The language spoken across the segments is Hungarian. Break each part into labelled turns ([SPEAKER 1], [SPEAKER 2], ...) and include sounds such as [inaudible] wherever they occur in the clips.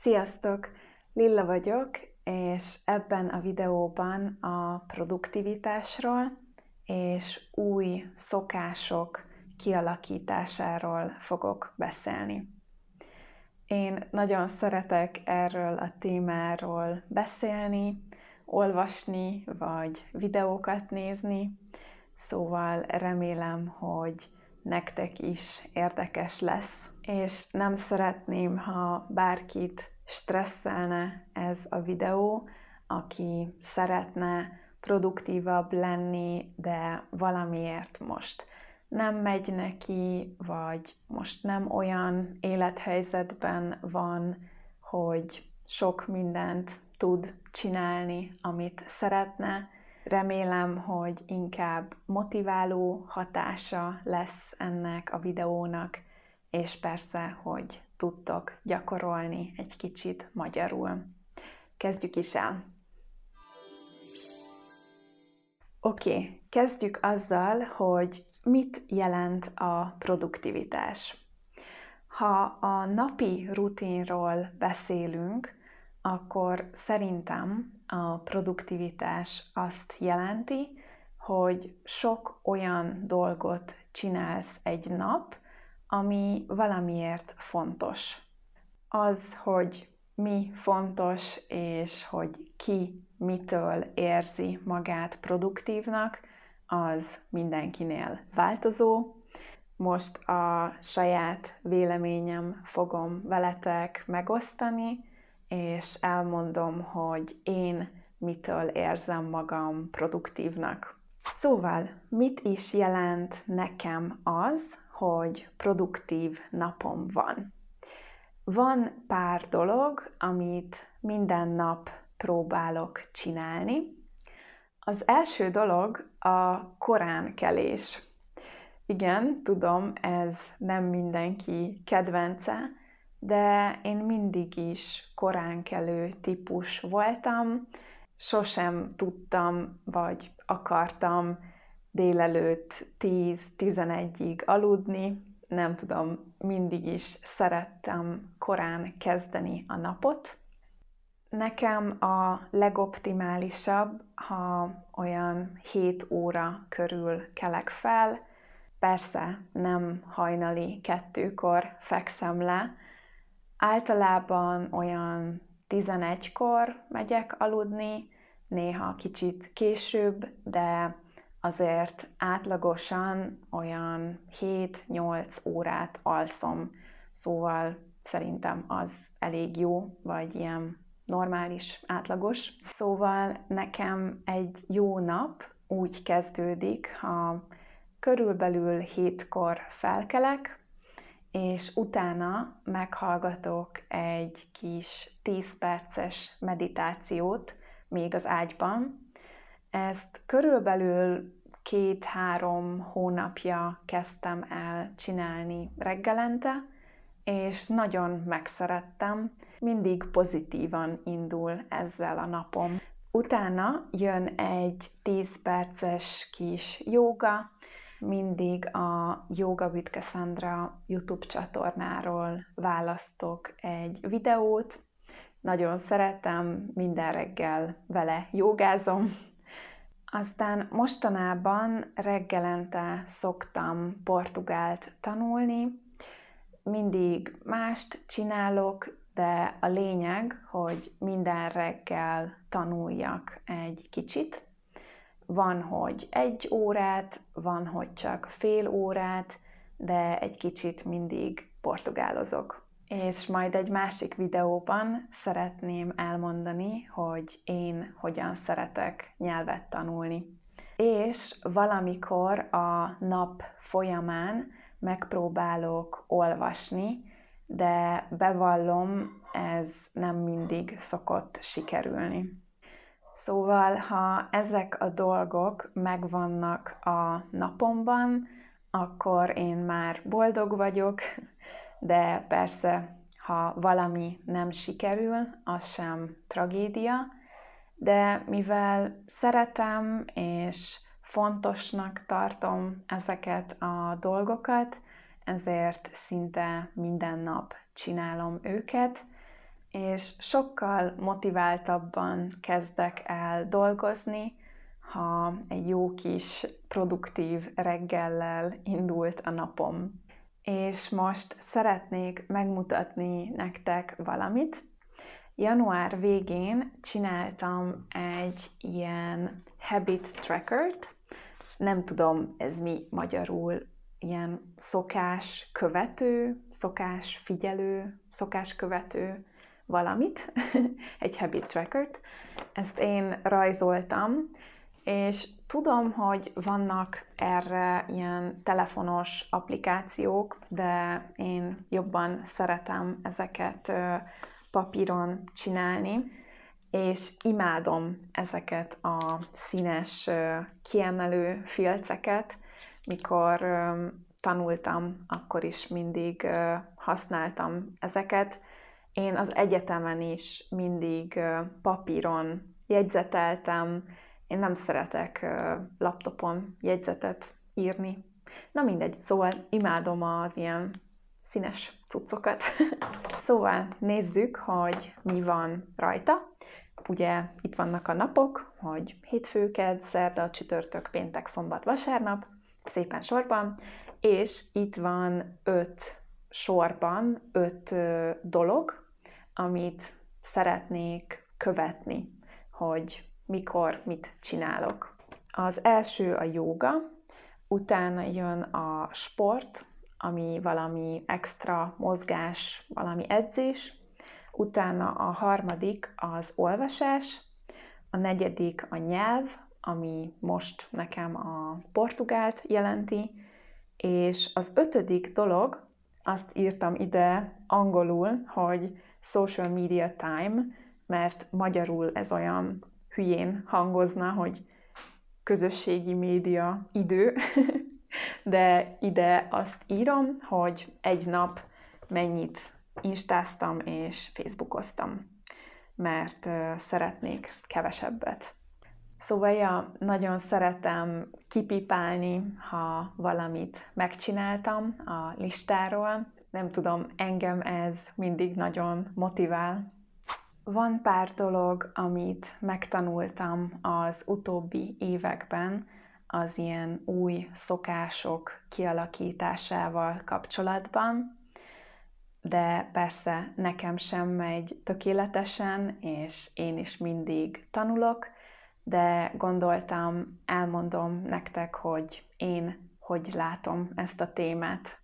[SPEAKER 1] Sziasztok! Lilla vagyok, és ebben a videóban a produktivitásról és új szokások kialakításáról fogok beszélni. Én nagyon szeretek erről a témáról beszélni, olvasni, vagy videókat nézni, szóval remélem, hogy nektek is érdekes lesz. És nem szeretném, ha bárkit stresszelne ez a videó, aki szeretne produktívabb lenni, de valamiért most nem megy neki, vagy most nem olyan élethelyzetben van, hogy sok mindent tud csinálni, amit szeretne, Remélem, hogy inkább motiváló hatása lesz ennek a videónak, és persze, hogy tudtok gyakorolni egy kicsit magyarul. Kezdjük is el! Oké, okay, kezdjük azzal, hogy mit jelent a produktivitás. Ha a napi rutinról beszélünk, akkor szerintem a produktivitás azt jelenti, hogy sok olyan dolgot csinálsz egy nap, ami valamiért fontos. Az, hogy mi fontos, és hogy ki mitől érzi magát produktívnak, az mindenkinél változó. Most a saját véleményem fogom veletek megosztani, és elmondom, hogy én mitől érzem magam produktívnak. Szóval, mit is jelent nekem az, hogy produktív napom van? Van pár dolog, amit minden nap próbálok csinálni. Az első dolog a koránkelés. Igen, tudom, ez nem mindenki kedvence, de én mindig is koránkelő típus voltam, sosem tudtam, vagy akartam délelőtt 10-11-ig aludni, nem tudom, mindig is szerettem korán kezdeni a napot. Nekem a legoptimálisabb, ha olyan 7 óra körül kelek fel, persze nem hajnali kettőkor fekszem le, Általában olyan 11-kor megyek aludni, néha kicsit később, de azért átlagosan olyan 7-8 órát alszom. Szóval szerintem az elég jó, vagy ilyen normális, átlagos. Szóval nekem egy jó nap úgy kezdődik, ha körülbelül hétkor felkelek, és utána meghallgatok egy kis 10 perces meditációt még az ágyban. Ezt körülbelül két-három hónapja kezdtem el csinálni reggelente, és nagyon megszerettem. Mindig pozitívan indul ezzel a napom. Utána jön egy 10 perces kis jóga, mindig a Yoga with Cassandra YouTube csatornáról választok egy videót. Nagyon szeretem, minden reggel vele jogázom. Aztán mostanában reggelente szoktam portugált tanulni. Mindig mást csinálok, de a lényeg, hogy minden reggel tanuljak egy kicsit, van, hogy egy órát, van, hogy csak fél órát, de egy kicsit mindig portugálozok. És majd egy másik videóban szeretném elmondani, hogy én hogyan szeretek nyelvet tanulni. És valamikor a nap folyamán megpróbálok olvasni, de bevallom, ez nem mindig szokott sikerülni. Szóval, ha ezek a dolgok megvannak a napomban, akkor én már boldog vagyok, de persze, ha valami nem sikerül, az sem tragédia, de mivel szeretem és fontosnak tartom ezeket a dolgokat, ezért szinte minden nap csinálom őket, és sokkal motiváltabban kezdek el dolgozni, ha egy jó kis produktív reggellel indult a napom. És most szeretnék megmutatni nektek valamit. Január végén csináltam egy ilyen habit trackert, nem tudom ez mi magyarul, ilyen szokás követő, szokás figyelő, szokás követő, valamit, [laughs] egy habit trackert. Ezt én rajzoltam, és tudom, hogy vannak erre ilyen telefonos applikációk, de én jobban szeretem ezeket papíron csinálni, és imádom ezeket a színes kiemelő filceket, mikor tanultam, akkor is mindig használtam ezeket, én az egyetemen is mindig papíron jegyzeteltem, én nem szeretek laptopon jegyzetet írni. Na mindegy, szóval imádom az ilyen színes cuccokat. [laughs] szóval nézzük, hogy mi van rajta. Ugye itt vannak a napok, hogy hétfőked, szerda, csütörtök, péntek, szombat, vasárnap, szépen sorban, és itt van öt sorban öt dolog, amit szeretnék követni, hogy mikor mit csinálok. Az első a jóga, utána jön a sport, ami valami extra mozgás, valami edzés, utána a harmadik az olvasás, a negyedik a nyelv, ami most nekem a portugált jelenti, és az ötödik dolog, azt írtam ide angolul, hogy social media time, mert magyarul ez olyan hülyén hangozna, hogy közösségi média idő, [laughs] de ide azt írom, hogy egy nap mennyit instáztam és facebookoztam, mert szeretnék kevesebbet. Szóval ja, nagyon szeretem kipipálni, ha valamit megcsináltam a listáról, nem tudom, engem ez mindig nagyon motivál. Van pár dolog, amit megtanultam az utóbbi években, az ilyen új szokások kialakításával kapcsolatban, de persze nekem sem megy tökéletesen, és én is mindig tanulok, de gondoltam, elmondom nektek, hogy én hogy látom ezt a témát.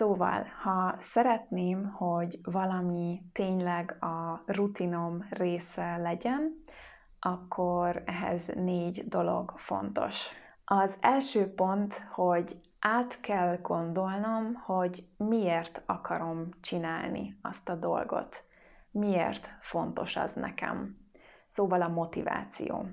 [SPEAKER 1] Szóval, ha szeretném, hogy valami tényleg a rutinom része legyen, akkor ehhez négy dolog fontos. Az első pont, hogy át kell gondolnom, hogy miért akarom csinálni azt a dolgot. Miért fontos az nekem. Szóval a motiváció.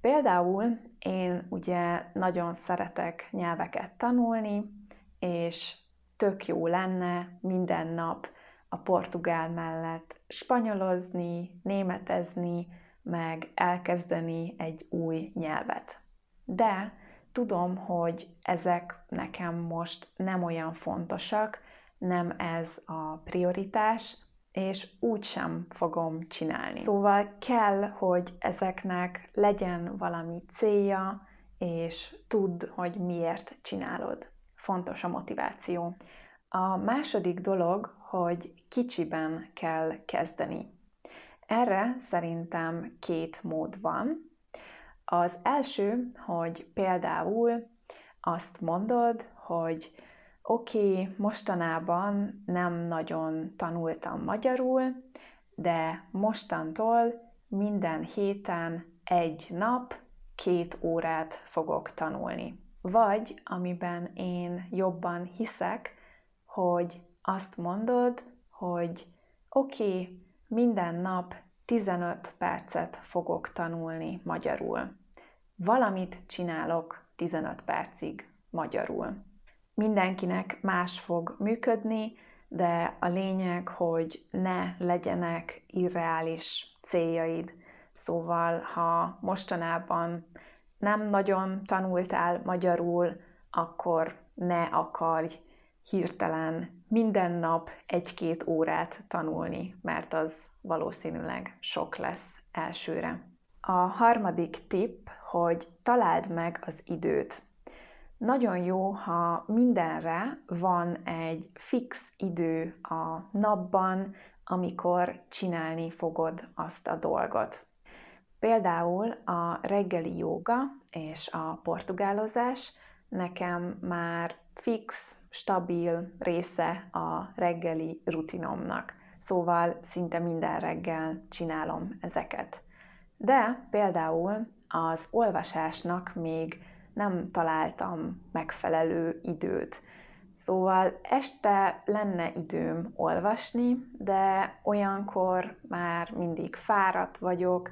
[SPEAKER 1] Például én ugye nagyon szeretek nyelveket tanulni, és tök jó lenne minden nap a portugál mellett spanyolozni, németezni, meg elkezdeni egy új nyelvet. De tudom, hogy ezek nekem most nem olyan fontosak, nem ez a prioritás, és úgy sem fogom csinálni. Szóval kell, hogy ezeknek legyen valami célja, és tudd, hogy miért csinálod fontos a motiváció. A második dolog, hogy kicsiben kell kezdeni. Erre szerintem két mód van. Az első, hogy például azt mondod, hogy oké, okay, mostanában nem nagyon tanultam magyarul, de mostantól minden héten egy nap két órát fogok tanulni vagy amiben én jobban hiszek, hogy azt mondod, hogy oké, okay, minden nap 15 percet fogok tanulni magyarul. Valamit csinálok 15 percig magyarul. Mindenkinek más fog működni, de a lényeg, hogy ne legyenek irreális céljaid. Szóval, ha mostanában nem nagyon tanultál magyarul, akkor ne akarj hirtelen minden nap egy-két órát tanulni, mert az valószínűleg sok lesz elsőre. A harmadik tipp, hogy találd meg az időt. Nagyon jó, ha mindenre van egy fix idő a napban, amikor csinálni fogod azt a dolgot. Például a reggeli jóga és a portugálozás nekem már fix, stabil része a reggeli rutinomnak. Szóval szinte minden reggel csinálom ezeket. De például az olvasásnak még nem találtam megfelelő időt. Szóval este lenne időm olvasni, de olyankor már mindig fáradt vagyok,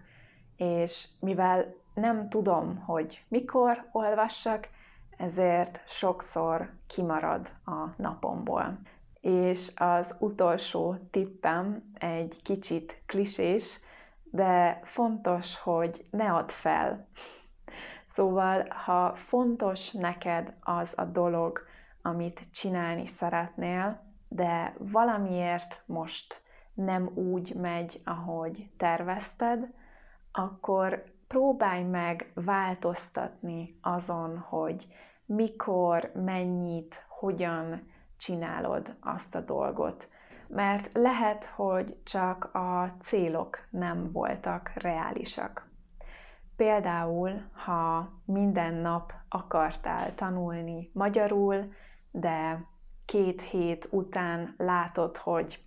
[SPEAKER 1] és mivel nem tudom, hogy mikor olvassak, ezért sokszor kimarad a napomból. És az utolsó tippem egy kicsit klisés, de fontos, hogy ne add fel. Szóval, ha fontos neked az a dolog, amit csinálni szeretnél, de valamiért most nem úgy megy, ahogy tervezted, akkor próbálj meg változtatni azon, hogy mikor, mennyit, hogyan csinálod azt a dolgot. Mert lehet, hogy csak a célok nem voltak reálisak. Például, ha minden nap akartál tanulni magyarul, de két hét után látod, hogy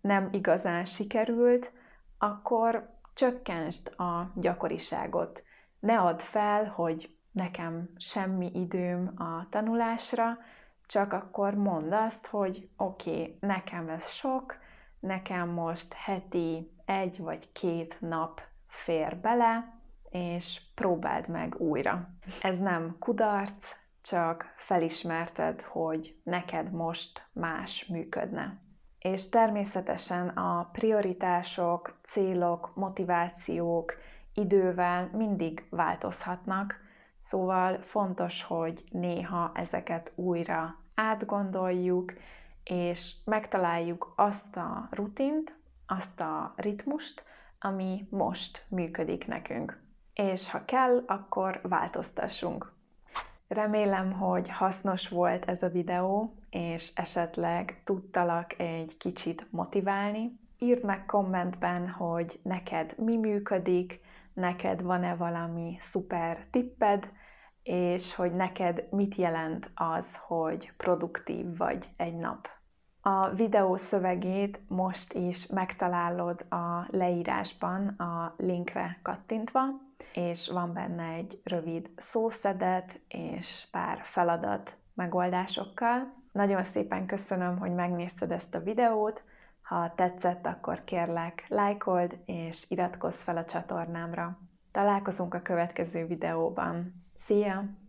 [SPEAKER 1] nem igazán sikerült, akkor csökkentsd a gyakoriságot. Ne add fel, hogy nekem semmi időm a tanulásra, csak akkor mondd azt, hogy oké, okay, nekem ez sok, nekem most heti egy vagy két nap fér bele, és próbáld meg újra. Ez nem kudarc, csak felismerted, hogy neked most más működne és természetesen a prioritások, célok, motivációk idővel mindig változhatnak, szóval fontos, hogy néha ezeket újra átgondoljuk, és megtaláljuk azt a rutint, azt a ritmust, ami most működik nekünk. És ha kell, akkor változtassunk. Remélem, hogy hasznos volt ez a videó, és esetleg tudtalak egy kicsit motiválni. Írd meg kommentben, hogy neked mi működik, neked van-e valami szuper tipped, és hogy neked mit jelent az, hogy produktív vagy egy nap. A videó szövegét most is megtalálod a leírásban a linkre kattintva, és van benne egy rövid szószedet és pár feladat megoldásokkal. Nagyon szépen köszönöm, hogy megnézted ezt a videót, ha tetszett, akkor kérlek, lájkold és iratkozz fel a csatornámra. Találkozunk a következő videóban. Szia!